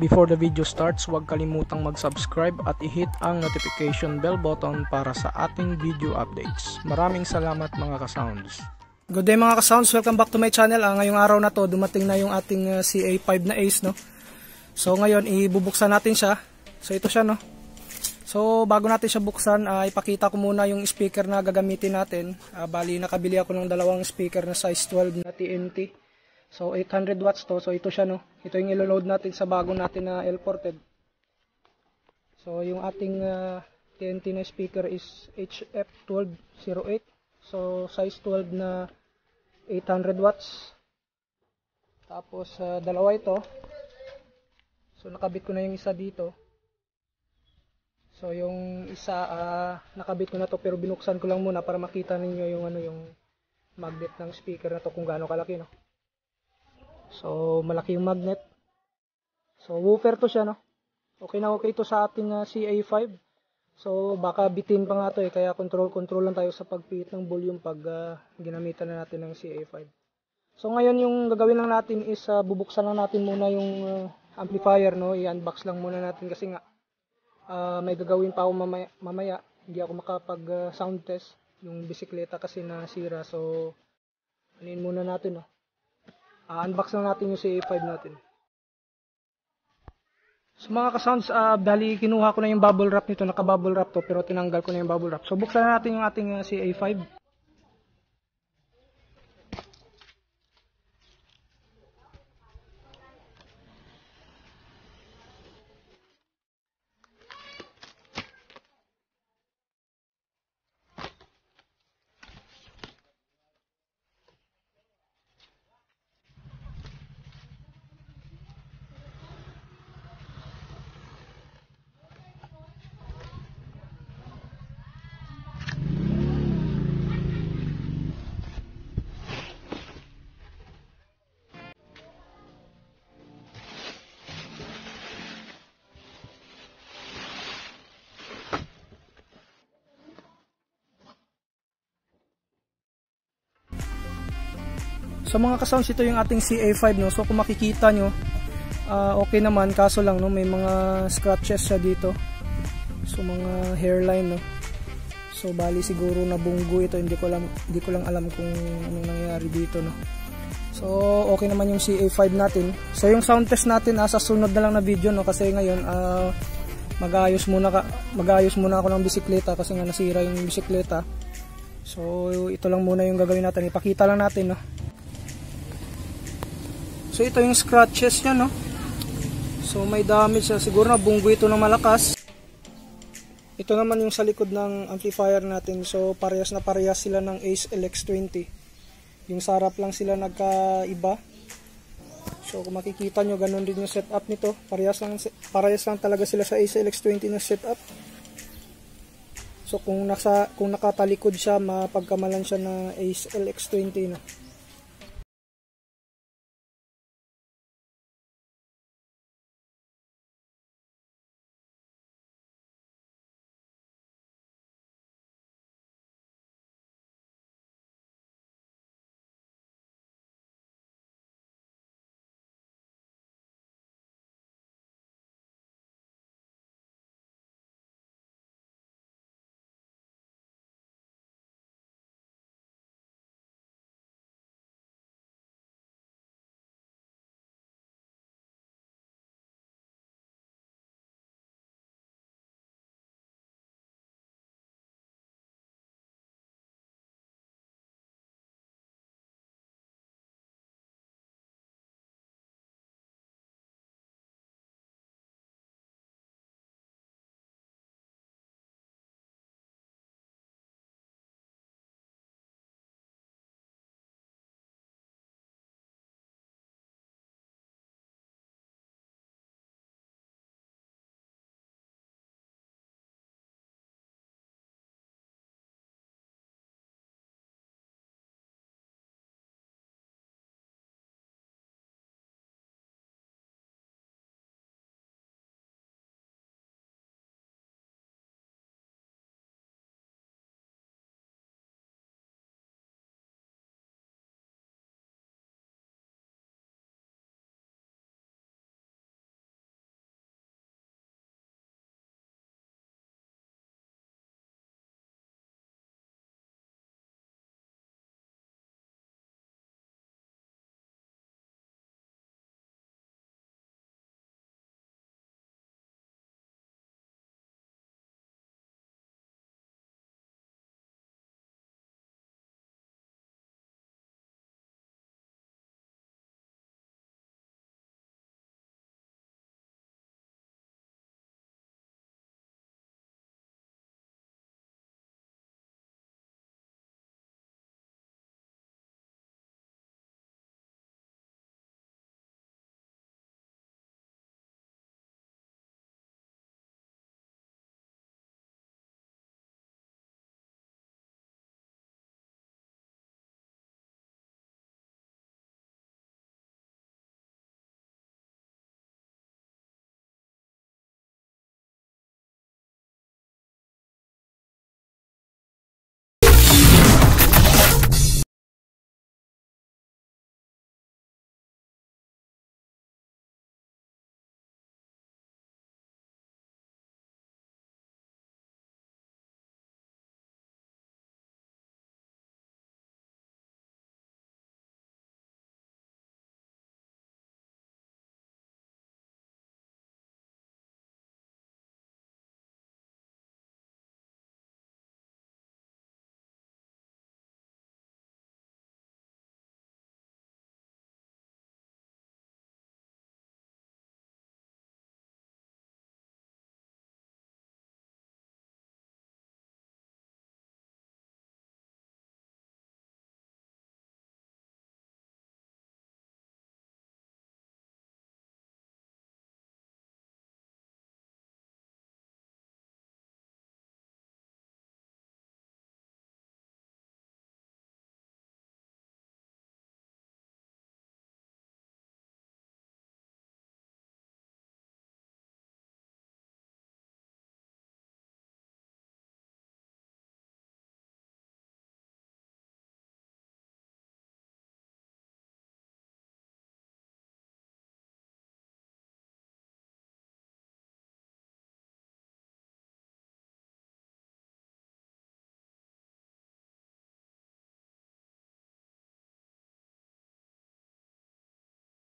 Before the video starts, huwag kalimutang mag-subscribe at i-hit ang notification bell button para sa ating video updates. Maraming salamat mga kasounds. Good day mga kasounds, welcome back to my channel. Uh, ngayong araw na to, dumating na yung ating uh, ah, CA5 na Ace. No? So ngayon, ibubuksan natin siya. So ito siya. No? So bago natin siya buksan, uh, ipakita ko muna yung speaker na gagamitin natin. Uh, bali, nakabili ako ng dalawang speaker na size 12 na TNT. So 800 watts to. So ito siya no. Ito yung ilo-load natin sa bago natin na L-ported. So yung ating uh, ah, TNT na speaker is HF1208. So size 12 na 800 watts. Tapos uh, dalawa ito. So nakabit ko na yung isa dito. So yung isa uh, nakabit ko na to pero binuksan ko lang muna para makita ninyo yung ano yung magnet ng speaker na to kung gaano kalaki no. So, malaki yung magnet. So, woofer to siya, no? Okay na okay to sa ating uh, ah, CA5. So, baka bitin pa nga to eh. Kaya control-control lang tayo sa pagpihit ng volume pag uh, ginamitan na natin ng CA5. So, ngayon yung gagawin lang natin is uh, bubuksan lang natin muna yung uh, amplifier, no? I-unbox lang muna natin kasi nga uh, may gagawin pa ako mamaya. mamaya. Hindi ako makapag-sound uh, test yung bisikleta kasi nasira. So, anin muna natin, no? Uh, unbox na natin yung CA5 natin. So mga kasounds, uh, bali kinuha ko na yung bubble wrap nito, naka bubble wrap to, pero tinanggal ko na yung bubble wrap. So buksan na natin yung ating uh, ah, CA5. So mga kasounds, ito yung ating CA5 no. So kung makikita nyo, uh, okay naman kaso lang no may mga scratches siya dito. So mga hairline no. So bali siguro na bunggo ito, hindi ko alam, hindi ko lang alam kung anong nangyayari dito no. So okay naman yung CA5 natin. So yung sound test natin ah, sa sunod na lang na video no kasi ngayon uh, mag-aayos muna ka, mag-aayos muna ako ng bisikleta kasi nga nasira yung bisikleta. So ito lang muna yung gagawin natin. Ipakita lang natin no So ito yung scratches niya no. So may damage siya. Siguro na bunggo ito ng malakas. Ito naman yung sa likod ng amplifier natin. So parehas na parehas sila ng Ace LX20. Yung sarap lang sila nagkaiba. So kung makikita nyo, ganun din yung setup nito. Parehas lang, parehas lang talaga sila sa Ace LX20 na setup. So kung nasa kung nakatalikod siya, mapagkamalan siya na Ace LX20 na. No?